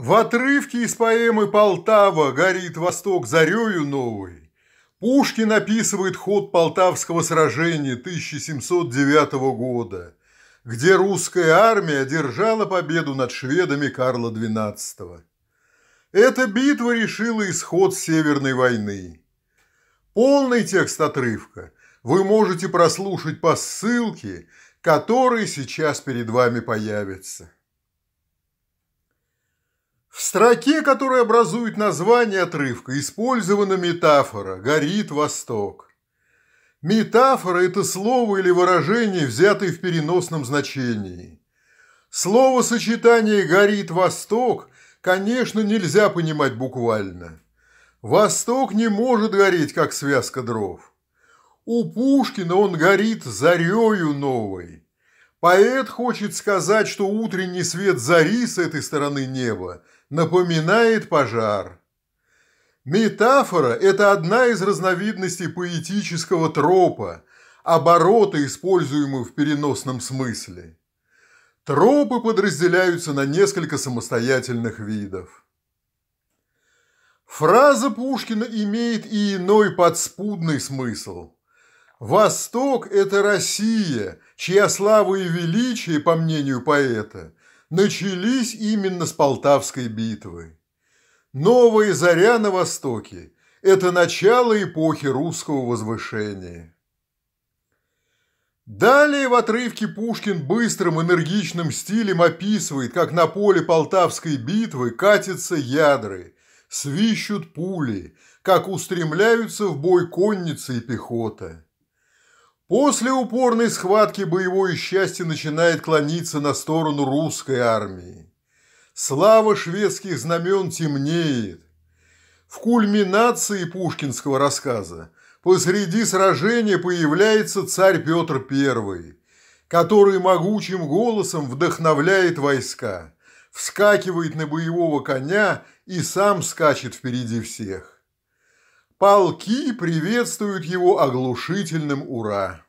В отрывке из поэмы «Полтава» горит восток зарею новой. Пушкин описывает ход Полтавского сражения 1709 года, где русская армия одержала победу над шведами Карла XII. Эта битва решила исход Северной войны. Полный текст отрывка вы можете прослушать по ссылке, которая сейчас перед вами появится. В строке, которая образует название отрывка, использована метафора «Горит Восток». Метафора – это слово или выражение, взятое в переносном значении. Слово-сочетание «горит Восток» конечно нельзя понимать буквально. Восток не может гореть, как связка дров. У Пушкина он горит зарею новой – Поэт хочет сказать, что утренний свет зари с этой стороны неба напоминает пожар. Метафора – это одна из разновидностей поэтического тропа, оборота, используемого в переносном смысле. Тропы подразделяются на несколько самостоятельных видов. Фраза Пушкина имеет и иной подспудный смысл – Восток – это Россия, чья слава и величие, по мнению поэта, начались именно с Полтавской битвы. Новая заря на Востоке – это начало эпохи русского возвышения. Далее в отрывке Пушкин быстрым энергичным стилем описывает, как на поле Полтавской битвы катятся ядры, свищут пули, как устремляются в бой конницы и пехота. После упорной схватки боевое счастье начинает клониться на сторону русской армии. Слава шведских знамен темнеет. В кульминации пушкинского рассказа посреди сражения появляется царь Петр I, который могучим голосом вдохновляет войска, вскакивает на боевого коня и сам скачет впереди всех полки приветствуют его оглушительным «Ура!».